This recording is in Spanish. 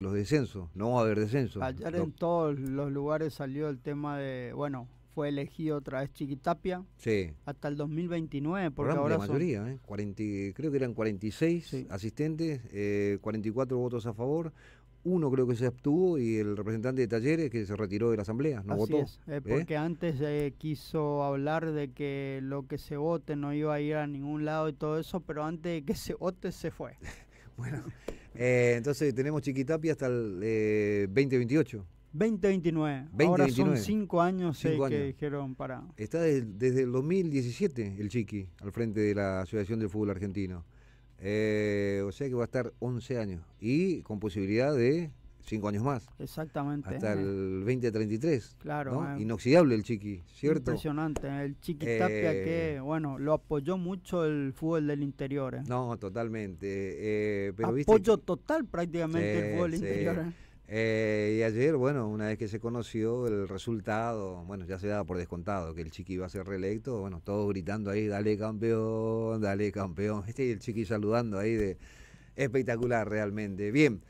los descensos, no va a haber descensos. Ayer en todos los lugares salió el tema de, bueno, fue elegido otra vez Chiquitapia. Sí. Hasta el 2029, porque ahora la mayoría, ¿eh? creo que eran 46 asistentes, 44 eh, votos a favor, uno creo que se abstuvo y el representante de Talleres que se retiró de la asamblea, no votó. Es, eh, porque antes quiso hablar de que lo que se vote no iba a ir a ningún lado y todo eso, pero antes de que se vote se fue. bueno, eh, entonces tenemos Chiquitapi hasta el 2028. Eh, 2029. Ahora son cinco años, eh, que dijeron para. Está desde, el 2017 el Chiqui al frente de la Asociación del Fútbol Argentino. o sea que va a estar 11 años y con posibilidad de cinco años más. Exactamente. Hasta el 2033. Claro. Inoxidable el Chiqui, ¿cierto? Impresionante. El Chiqui Tapia eh, que, bueno, lo apoyó mucho el fútbol del interior. ¿eh? No, totalmente. Eh, Apoyo total prácticamente el fútbol del interior. y ayer, bueno, una vez que se conoció el resultado, bueno, ya se daba por descontado que el Chiqui iba a ser reelecto, bueno, todos gritando ahí, dale campeón, dale campeón, este y el Chiqui saludando ahí de espectacular realmente. Bien,